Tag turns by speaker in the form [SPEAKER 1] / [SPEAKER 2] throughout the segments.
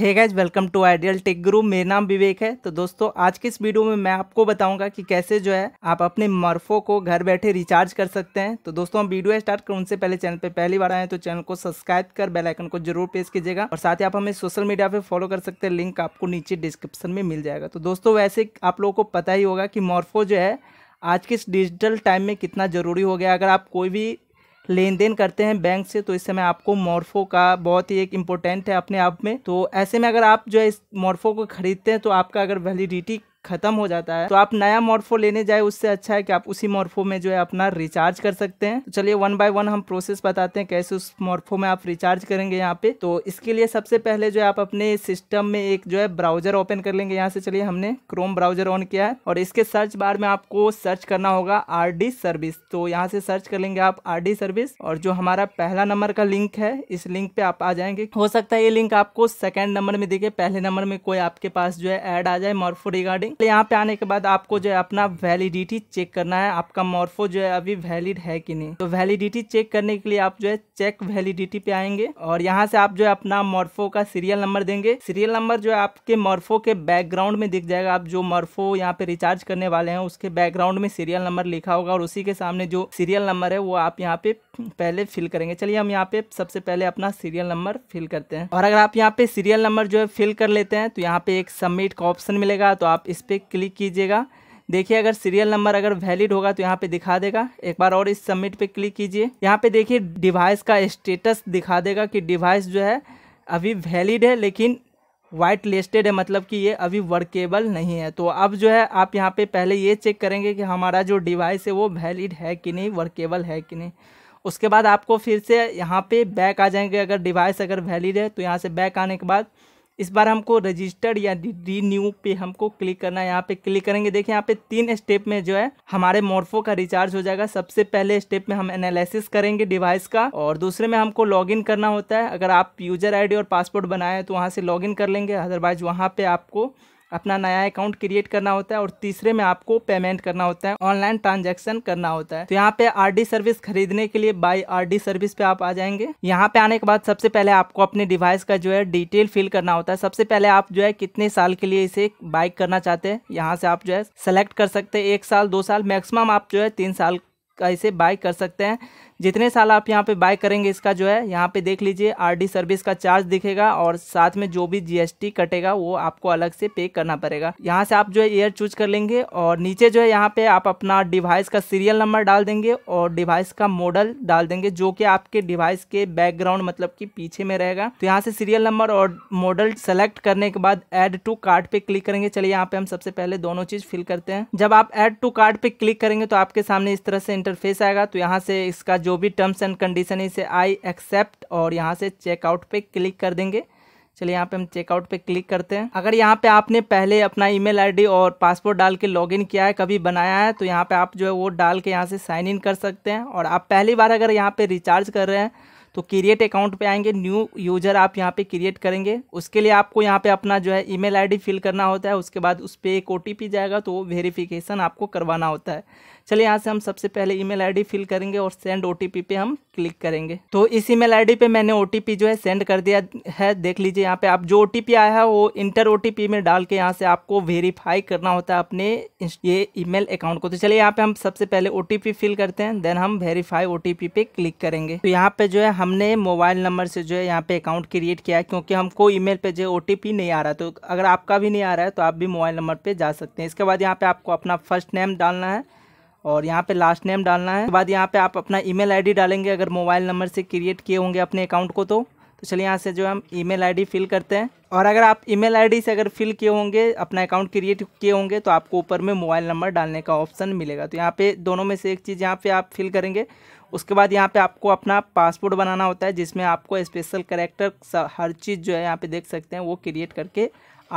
[SPEAKER 1] hey guys welcome to ideal tech group मेरा नाम विवेक है तो दोस्तों आज के इस वीडियो में मैं आपको बताऊंगा कि कैसे जो है आप अपने मर्फो को घर बैठे रिचार्ज कर सकते हैं तो दोस्तों हम वीडियो स्टार्ट करें उनसे पहले चैनल पे पहली बार आए तो चैनल को सब्सक्राइब कर बेल आइकन को जरूर प्रेस कीजिएगा और साथ ही आप हमें सोशल मीडिया पर फॉलो कर सकते हैं लिंक आपको नीचे डिस्क्रिप्शन में मिल जाएगा तो दोस्तों वैसे आप लोगों को पता ही होगा कि मॉर्फो जो है आज के इस डिजिटल टाइम में कितना ज़रूरी हो गया अगर आप कोई भी लेन देन करते हैं बैंक से तो इस समय आपको मॉर्फो का बहुत ही एक इम्पोर्टेंट है अपने आप में तो ऐसे में अगर आप जो है इस मॉर्फो को खरीदते हैं तो आपका अगर वैलिडिटी ख़त्म हो जाता है तो आप नया मॉर्फो लेने जाए उससे अच्छा है कि आप उसी मॉर्फो में जो है अपना रिचार्ज कर सकते हैं तो चलिए वन बाय वन हम प्रोसेस बताते हैं कैसे उस मॉर्फो में आप रिचार्ज करेंगे यहाँ पे तो इसके लिए सबसे पहले जो है आप अपने सिस्टम में एक जो है ब्राउजर ओपन कर लेंगे यहाँ से चलिए हमने क्रोम ब्राउजर ऑन किया है और इसके सर्च बार में आपको सर्च करना होगा आर सर्विस तो यहाँ से सर्च कर लेंगे आप आर सर्विस और जो हमारा पहला नंबर का लिंक है इस लिंक पे आप आ जाएंगे हो सकता है ये लिंक आपको सेकेंड नंबर में दिखे पहले नंबर में कोई आपके पास जो है एड आ जाए मॉर्फो रिगार्डिंग सेटिंग तो यहाँ पे आने के बाद आपको जो है अपना वैलिडिटी चेक करना है आपका मॉर्फो जो है अभी वैलिड है कि नहीं तो वैलिडिटी चेक करने के लिए आप जो है चेक वैलिडिटी पे आएंगे और यहाँ से आप जो है अपना मॉर्फो का सीरियल नंबर देंगे सीरियल नंबर जो है आपके मॉर्फो के बैकग्राउंड में दिख जाएगा आप जो मॉर्फो यहाँ पे रिचार्ज करने वाले हैं उसके बैकग्राउंड में सीरियल नंबर लिखा होगा और उसी के सामने जो सीरियल नंबर है वो आप यहाँ पे पहले फिल करेंगे चलिए हम यहाँ पे सबसे पहले अपना सीरियल नंबर फिल करते हैं और अगर आप यहाँ पे सीरियल नंबर जो है फिल कर लेते हैं तो यहाँ पे एक सबमिट का ऑप्शन मिलेगा तो आप इस इस पर क्लिक कीजिएगा देखिए अगर सीरियल नंबर अगर वैलिड होगा तो यहाँ पे दिखा देगा एक बार और इस सबमिट पे क्लिक कीजिए यहाँ पे देखिए डिवाइस का स्टेटस दिखा देगा कि डिवाइस जो है अभी वैलिड है लेकिन वाइट लिस्टेड है मतलब कि ये अभी वर्केबल नहीं है तो अब जो है आप यहाँ पे पहले ये चेक करेंगे कि हमारा जो डिवाइस है वो वैलिड है कि नहीं वर्केबल है कि नहीं उसके बाद आपको फिर से यहाँ पर बैक आ जाएंगे अगर डिवाइस अगर वैलिड है तो यहाँ से बैक आने के बाद इस बार हमको रजिस्टर्ड या रीन्यू पे हमको क्लिक करना है यहाँ पे क्लिक करेंगे देखिए यहाँ पे तीन स्टेप में जो है हमारे मोर्फो का रिचार्ज हो जाएगा सबसे पहले स्टेप में हम एनालिसिस करेंगे डिवाइस का और दूसरे में हमको लॉगिन करना होता है अगर आप यूजर आईडी और पासपोर्ट बनाए तो वहाँ से लॉगिन कर लेंगे अदरवाइज वहाँ पे आपको अपना नया अकाउंट क्रिएट करना होता है और तीसरे में आपको पेमेंट करना होता है ऑनलाइन ट्रांजेक्शन करना होता है तो यहाँ पे आरडी सर्विस खरीदने के लिए बाई आरडी सर्विस पे आप आ जाएंगे यहाँ पे आने के बाद सबसे पहले आपको अपने डिवाइस का जो है डिटेल फिल करना होता है सबसे पहले आप जो है कितने साल के लिए इसे बाइक करना चाहते हैं यहाँ से आप जो है सेलेक्ट कर सकते हैं एक साल दो साल मैक्सिमम आप जो है तीन साल का इसे बाइक कर सकते हैं जितने साल आप यहाँ पे बाय करेंगे इसका जो है यहाँ पे देख लीजिए आरडी सर्विस का चार्ज दिखेगा और साथ में जो भी जीएसटी कटेगा वो आपको अलग से पे करना पड़ेगा यहाँ से आप जो है ईयर चूज कर लेंगे और नीचे जो है यहाँ पे आप अपना डिवाइस का सीरियल नंबर डाल देंगे और डिवाइस का मॉडल डाल देंगे जो कि आपके डिवाइस के बैकग्राउंड मतलब की पीछे में रहेगा तो यहाँ से सीरियल नंबर और मॉडल सेलेक्ट करने के बाद एड टू कार्ड पे क्लिक करेंगे चलिए यहाँ पे हम सबसे पहले दोनों चीज फिल करते हैं जब आप एड टू कार्ड पे क्लिक करेंगे तो आपके सामने इस तरह से इंटरफेस आएगा तो यहाँ से इसका जो जो भी टर्म्स एंड कंडीशन इसे आई एक्सेप्ट और यहाँ से चेकआउट पे क्लिक कर देंगे चलिए यहाँ पे हम चेकआउट पे क्लिक करते हैं अगर यहाँ पे आपने पहले अपना ईमेल आईडी और पासवर्ड डाल के लॉगिन किया है कभी बनाया है तो यहाँ पे आप जो है वो डाल के यहाँ से साइन इन कर सकते हैं और आप पहली बार अगर यहाँ पे रिचार्ज कर रहे हैं तो क्रिएट अकाउंट पे आएंगे न्यू यूज़र आप यहाँ पे क्रिएट करेंगे उसके लिए आपको यहाँ पे अपना जो है ईमेल आईडी फिल करना होता है उसके बाद उस पर एक ओ जाएगा तो वो वेरीफिकेशन आपको करवाना होता है चलिए यहाँ से हम सबसे पहले ईमेल आईडी फिल करेंगे और सेंड ओटीपी पे हम क्लिक करेंगे तो इस ईमेल आईडी पे मैंने ओटीपी जो है सेंड कर दिया है देख लीजिए यहाँ पे आप जो ओटीपी आया है वो इंटर ओटीपी में डाल के यहाँ से आपको वेरीफाई करना होता है अपने ये ईमेल अकाउंट को तो चलिए यहाँ पे हम सबसे पहले ओटीपी फिल करते हैं देन हम वेरीफाई ओटीपी पे क्लिक करेंगे तो यहाँ पे जो है हमने मोबाइल नंबर से जो है यहाँ पे अकाउंट क्रिएट किया है क्योंकि हमको ई पे जो ओटीपी नहीं आ रहा तो अगर आपका भी नहीं आ रहा है तो आप भी मोबाइल नंबर पर जा सकते हैं इसके बाद यहाँ पे आपको अपना फर्स्ट नेम डालना है और यहाँ पे लास्ट नेम डालना है बाद यहाँ पे आप अपना ईमेल आईडी डालेंगे अगर मोबाइल नंबर से क्रिएट किए होंगे अपने अकाउंट को तो तो चलिए यहाँ से जो हम ईमेल आईडी फिल करते हैं और अगर आप ईमेल आईडी से अगर फिल किए होंगे अपना अकाउंट क्रिएट किए होंगे तो आपको ऊपर में मोबाइल नंबर डालने का ऑप्शन मिलेगा तो यहाँ पे दोनों में से एक चीज़ यहाँ पे आप फिल करेंगे उसके बाद यहाँ पे आपको अपना पासपोर्ट बनाना होता है जिसमें आपको स्पेशल करेक्टर हर चीज़ जो है यहाँ पर देख सकते हैं वो क्रिएट करके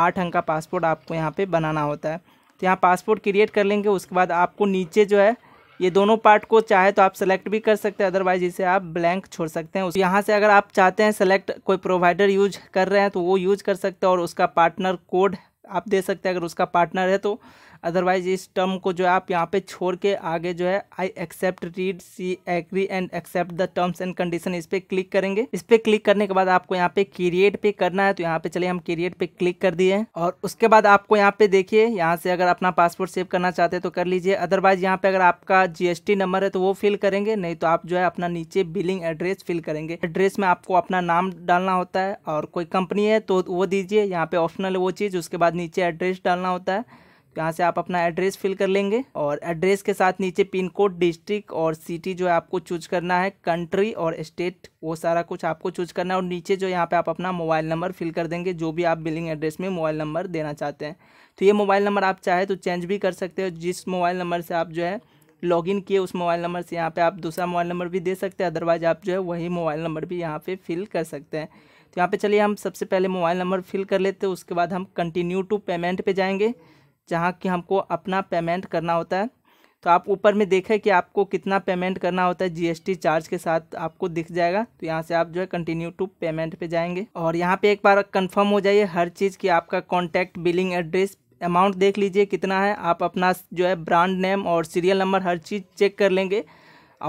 [SPEAKER 1] आठ अंक का पासपोर्ट आपको यहाँ पर बनाना होता है यहाँ पासपोर्ट क्रिएट कर लेंगे उसके बाद आपको नीचे जो है ये दोनों पार्ट को चाहे तो आप सेलेक्ट भी कर सकते हैं अदरवाइज इसे आप ब्लैंक छोड़ सकते हैं उस यहाँ से अगर आप चाहते हैं सेलेक्ट कोई प्रोवाइडर यूज कर रहे हैं तो वो यूज कर सकते हैं और उसका पार्टनर कोड आप दे सकते हैं अगर उसका पार्टनर है तो अदरवाइज इस टर्म को जो है आप यहाँ पे छोड़ के आगे जो है I accept read C agree and accept the terms and condition इस पर क्लिक करेंगे इस पर क्लिक करने के बाद आपको यहाँ पे क्रिएट पे करना है तो यहाँ पे चलिए हम क्रिएट पे क्लिक कर दिए और उसके बाद आपको यहाँ पे देखिए यहाँ से अगर अपना पासपोर्ट सेव करना चाहते हैं तो कर लीजिए अदरवाइज यहाँ पे अगर आपका जीएसटी नंबर है तो वो फिल करेंगे नहीं तो आप जो है अपना नीचे बिलिंग एड्रेस फिल करेंगे एड्रेस में आपको अपना नाम डालना होता है और कोई कंपनी है तो वो दीजिए यहाँ पे ऑप्शनल है वो चीज़ उसके बाद नीचे एड्रेस डालना होता है यहाँ से आप अपना एड्रेस फिल कर लेंगे और एड्रेस के साथ नीचे पिन कोड डिस्ट्रिक्ट और सिटी जो है आपको चूज करना है कंट्री और स्टेट वो सारा कुछ आपको चूज करना है और नीचे जो यहाँ पे आप अपना मोबाइल नंबर फिल कर देंगे जो भी आप बिलिंग एड्रेस में मोबाइल नंबर देना चाहते हैं तो ये मोबाइल नंबर आप चाहे तो चेंज भी कर सकते हो जिस मोबाइल नंबर से आप जो है लॉगिन किए उस मोबाइल नंबर से यहाँ पे आप दूसरा मोबाइल नंबर भी दे सकते हैं अदरवाइज आप जो है वही मोबाइल नंबर भी यहाँ पे फिल कर सकते हैं तो यहाँ पे चलिए हम सबसे पहले मोबाइल नंबर फिल कर लेते हैं उसके बाद हम कंटिन्यू टू पेमेंट पे जाएंगे जहाँ कि हमको अपना पेमेंट करना होता है तो आप ऊपर में देखें कि आपको कितना पेमेंट करना होता है जीएसटी चार्ज के साथ आपको दिख जाएगा तो यहाँ से आप जो है कंटिन्यू टू पेमेंट पे जाएंगे और यहाँ पे एक बार कंफर्म हो जाइए हर चीज़ की आपका कॉन्टैक्ट बिलिंग एड्रेस अमाउंट देख लीजिए कितना है आप अपना जो है ब्रांड नेम और सीरियल नंबर हर चीज़ चेक कर लेंगे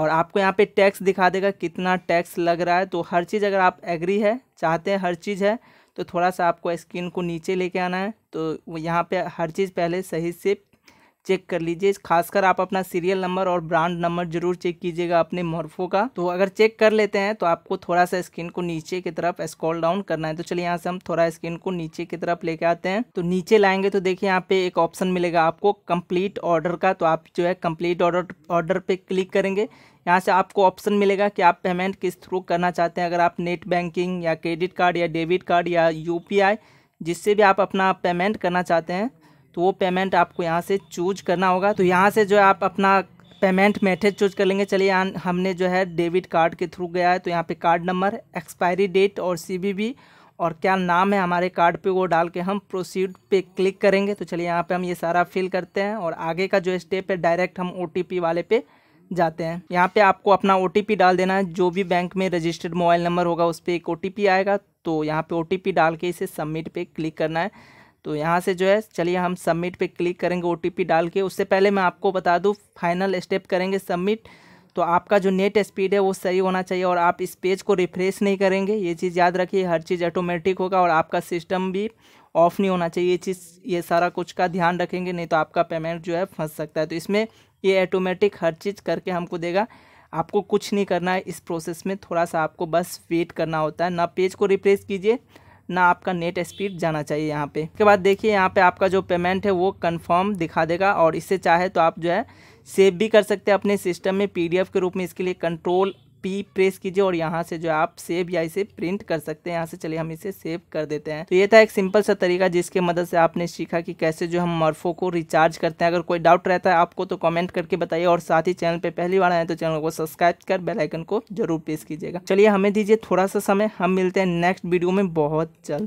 [SPEAKER 1] और आपको यहाँ पर टैक्स दिखा देगा कितना टैक्स लग रहा है तो हर चीज़ अगर आप एग्री है चाहते हैं हर चीज़ है तो थोड़ा सा आपको स्किन को नीचे लेके आना है तो यहाँ पे हर चीज़ पहले सही से चेक कर लीजिए खासकर आप अपना सीरियल नंबर और ब्रांड नंबर जरूर चेक कीजिएगा अपने मॉर्फो का तो अगर चेक कर लेते हैं तो आपको थोड़ा सा स्क्रीन को नीचे की तरफ स्क्रॉल डाउन करना है तो चलिए यहाँ से हम थोड़ा स्क्रीन को नीचे की तरफ लेके आते हैं तो नीचे लाएंगे तो देखिए यहाँ पे एक ऑप्शन मिलेगा आपको कम्प्लीट ऑर्डर का तो आप जो है कम्प्लीट ऑर्डर ऑर्डर पे क्लिक करेंगे यहाँ से आपको ऑप्शन मिलेगा कि आप पेमेंट किस थ्रू करना चाहते हैं अगर आप नेट बैंकिंग या क्रेडिट कार्ड या डेबिट कार्ड या यू जिससे भी आप अपना पेमेंट करना चाहते हैं तो वो पेमेंट आपको यहाँ से चूज करना होगा तो यहाँ से जो है आप अपना पेमेंट मेथड चूज कर लेंगे चलिए यहाँ हमने जो है डेबिट कार्ड के थ्रू गया है तो यहाँ पे कार्ड नंबर एक्सपायरी डेट और सी और क्या नाम है हमारे कार्ड पे वो डाल के हम प्रोसीड पे क्लिक करेंगे तो चलिए यहाँ पे हम ये सारा फिल करते हैं और आगे का जो स्टेप है डायरेक्ट हम ओ वाले पे जाते हैं यहाँ पे आपको अपना ओ डाल देना है जो भी बैंक में रजिस्टर्ड मोबाइल नंबर होगा उस पर एक ओ आएगा तो यहाँ पर ओ डाल के इसे सबमिट पर क्लिक करना है तो यहाँ से जो है चलिए हम सबमिट पे क्लिक करेंगे ओ डाल के उससे पहले मैं आपको बता दूँ फाइनल स्टेप करेंगे सबमिट तो आपका जो नेट स्पीड है वो सही होना चाहिए और आप इस पेज को रिफ्रेश नहीं करेंगे ये चीज़ याद रखिए हर चीज़ ऑटोमेटिक होगा और आपका सिस्टम भी ऑफ नहीं होना चाहिए ये चीज़ ये सारा कुछ का ध्यान रखेंगे नहीं तो आपका पेमेंट जो है फंस सकता है तो इसमें ये ऑटोमेटिक हर चीज़ करके हमको देगा आपको कुछ नहीं करना है इस प्रोसेस में थोड़ा सा आपको बस वेट करना होता है ना पेज को रिफ्रेश कीजिए ना आपका नेट स्पीड जाना चाहिए यहाँ पे उसके बाद देखिए यहाँ पे आपका जो पेमेंट है वो कन्फर्म दिखा देगा और इससे चाहे तो आप जो है सेव भी कर सकते हैं अपने सिस्टम में पीडीएफ के रूप में इसके लिए कंट्रोल पी प्रेस कीजिए और यहाँ से जो आप सेव या इसे प्रिंट कर सकते हैं यहाँ से चलिए हम इसे सेव कर देते हैं तो ये था एक सिंपल सा तरीका जिसके मदद से आपने सीखा कि कैसे जो हम मर्फो को रिचार्ज करते हैं अगर कोई डाउट रहता है आपको तो कमेंट करके बताइए और साथ ही चैनल पे पहली बार आए तो चैनल को सब्सक्राइब कर बेलाइकन को जरूर प्रेस कीजिएगा चलिए हमें दीजिए थोड़ा सा समय हम मिलते हैं नेक्स्ट वीडियो में बहुत जल्द